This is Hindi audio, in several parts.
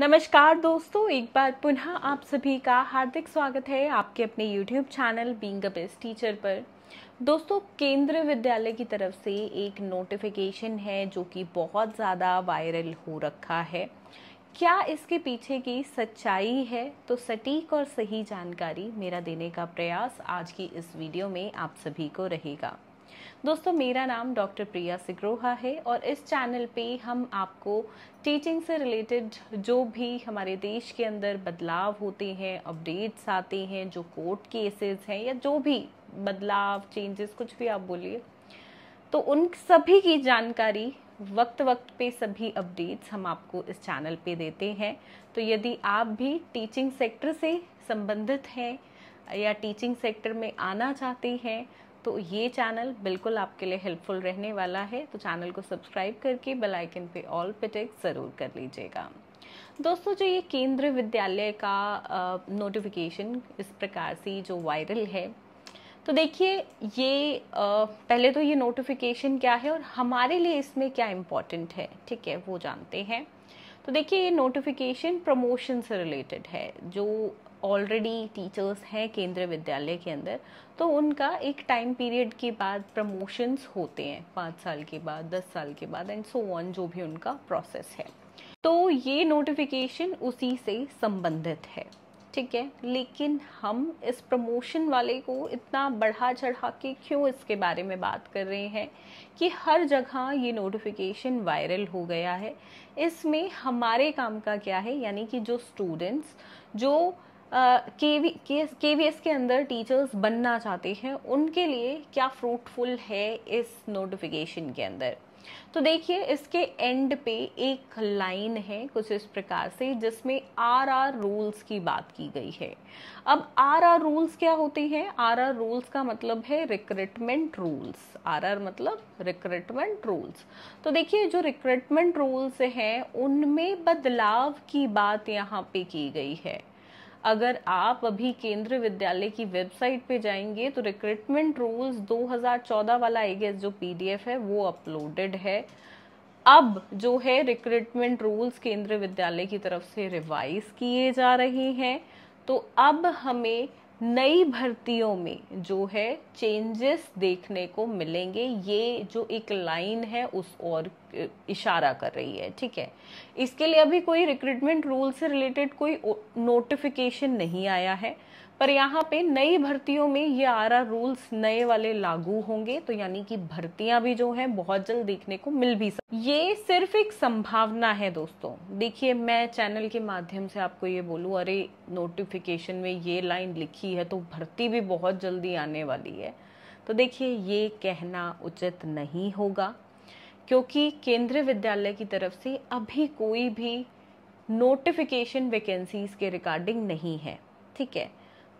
नमस्कार दोस्तों एक बार पुनः आप सभी का हार्दिक स्वागत है आपके अपने YouTube channel being best teacher पर दोस्तों केंद्रीय विद्यालय की तरफ से एक नोटिफिकेशन है जो कि बहुत ज़्यादा वायरल हो रखा है क्या इसके पीछे की सच्चाई है तो सटीक और सही जानकारी मेरा देने का प्रयास आज की इस वीडियो में आप सभी को रहेगा दोस्तों मेरा नाम डॉक्टर प्रिया सिग्रोहा है और इस चैनल पे हम आपको टीचिंग से रिलेटेड जो भी हमारे देश के अंदर बदलाव होते हैं अपडेट्स आते हैं जो कोर्ट केसेस हैं या जो भी बदलाव चेंजेस कुछ भी आप बोलिए तो उन सभी की जानकारी वक्त वक्त पे सभी अपडेट्स हम आपको इस चैनल पे देते हैं तो यदि आप भी टीचिंग सेक्टर से संबंधित हैं या टीचिंग सेक्टर में आना चाहते हैं तो ये चैनल बिल्कुल आपके लिए हेल्पफुल रहने वाला है तो चैनल को सब्सक्राइब करके बेल आइकन पे ऑल पे टिक ज़रूर कर लीजिएगा दोस्तों जो ये केंद्रीय विद्यालय का नोटिफिकेशन इस प्रकार से जो वायरल है तो देखिए ये आ, पहले तो ये नोटिफिकेशन क्या है और हमारे लिए इसमें क्या इम्पोर्टेंट है ठीक है वो जानते हैं तो देखिए ये नोटिफिकेशन प्रमोशन से रिलेटेड है जो ऑलरेडी टीचर्स हैं केंद्रीय विद्यालय के अंदर तो उनका एक टाइम पीरियड के बाद प्रमोशंस होते हैं पाँच साल के बाद दस साल के बाद एंड सो ऑन जो भी उनका प्रोसेस है तो ये नोटिफिकेशन उसी से संबंधित है ठीक है लेकिन हम इस प्रमोशन वाले को इतना बढ़ा चढ़ा के क्यों इसके बारे में बात कर रहे हैं कि हर जगह ये नोटिफिकेशन वायरल हो गया है इसमें हमारे काम का क्या है यानी कि जो स्टूडेंट्स जो के वी एस के अंदर टीचर्स बनना चाहते हैं उनके लिए क्या फ्रूटफुल है इस नोटिफिकेशन के अंदर तो देखिए इसके एंड पे एक लाइन है कुछ इस प्रकार से जिसमें आर आर रूल्स की बात की गई है अब आर आर रूल्स क्या होते हैं आर आर रूल्स का मतलब है रिक्रूटमेंट रूल्स आर आर मतलब रिक्रूटमेंट रूल्स तो देखिए जो रिक्रूटमेंट रूल्स हैं उनमें बदलाव की बात यहाँ पे की गई है अगर आप अभी केंद्रीय विद्यालय की वेबसाइट पे जाएंगे तो रिक्रूटमेंट रूल्स 2014 वाला आई गेस जो पीडीएफ है वो अपलोडेड है अब जो है रिक्रूटमेंट रूल्स केंद्रीय विद्यालय की तरफ से रिवाइज किए जा रहे हैं तो अब हमें नई भर्तियों में जो है चेंजेस देखने को मिलेंगे ये जो एक लाइन है उस और इशारा कर रही है ठीक है इसके लिए अभी कोई रिक्रूटमेंट रूल से रिलेटेड कोई नोटिफिकेशन नहीं आया है पर यहाँ पे नई भर्तियों में ये आर रूल्स नए वाले लागू होंगे तो यानी कि भर्तियां भी जो है बहुत जल्द देखने को मिल भी सकती ये सिर्फ एक संभावना है दोस्तों देखिए मैं चैनल के माध्यम से आपको ये बोलू अरे नोटिफिकेशन में ये लाइन लिखी है तो भर्ती भी बहुत जल्दी आने वाली है तो देखिए ये कहना उचित नहीं होगा क्योंकि केंद्रीय विद्यालय की तरफ से अभी कोई भी नोटिफिकेशन वैकेंसीज के रिगार्डिंग नहीं है ठीक है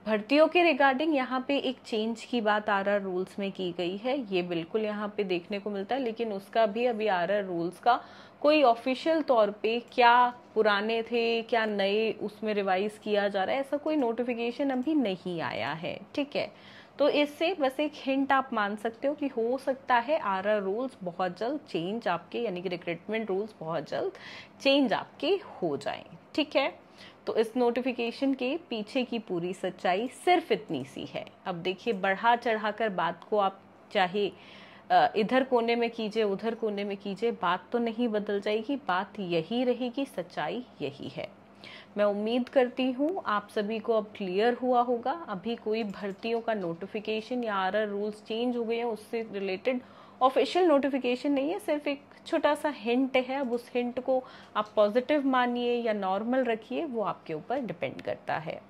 भर्तियों के रिगार्डिंग यहाँ पे एक चेंज की बात आर आर रूल्स में की गई है ये बिल्कुल यहाँ पे देखने को मिलता है लेकिन उसका भी अभी आर आर रूल्स का कोई ऑफिशियल तौर पे क्या पुराने थे क्या नए उसमें रिवाइज किया जा रहा है ऐसा कोई नोटिफिकेशन अभी नहीं आया है ठीक है तो इससे बस एक हिंट आप मान सकते हो कि हो सकता है आर आर रूल्स बहुत जल्द चेंज आपके यानी कि रिक्रूटमेंट रूल्स बहुत जल्द चेंज आपके हो जाए ठीक है तो इस नोटिफिकेशन के पीछे की पूरी सच्चाई सिर्फ इतनी सी है अब देखिए बढ़ा चढ़ा कर बात को आप चाहे इधर कोने में कीजिए उधर कोने में कीजिए बात तो नहीं बदल जाएगी बात यही रहेगी सच्चाई यही है मैं उम्मीद करती हूँ आप सभी को अब क्लियर हुआ होगा अभी कोई भर्तियों का नोटिफिकेशन या आर रूल्स चेंज हो गए हैं उससे रिलेटेड ऑफिशियल नोटिफिकेशन नहीं है सिर्फ एक छोटा सा हिंट है अब उस हिंट को आप पॉजिटिव मानिए या नॉर्मल रखिए वो आपके ऊपर डिपेंड करता है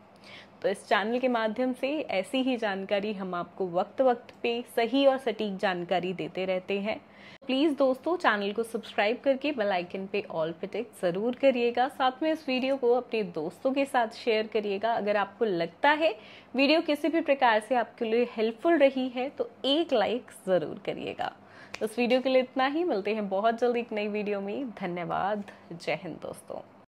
तो इस चैनल के माध्यम से ऐसी ही जानकारी हम आपको वक्त वक्त पे सही और सटीक जानकारी देते रहते हैं प्लीज़ दोस्तों चैनल को सब्सक्राइब करके बेल आइकन पे ऑल पे टिक ज़रूर करिएगा साथ में इस वीडियो को अपने दोस्तों के साथ शेयर करिएगा अगर आपको लगता है वीडियो किसी भी प्रकार से आपके लिए हेल्पफुल रही है तो एक लाइक ज़रूर करिएगा तो इस वीडियो के लिए इतना ही मिलते हैं बहुत जल्द एक नई वीडियो में धन्यवाद जय हिंद दोस्तों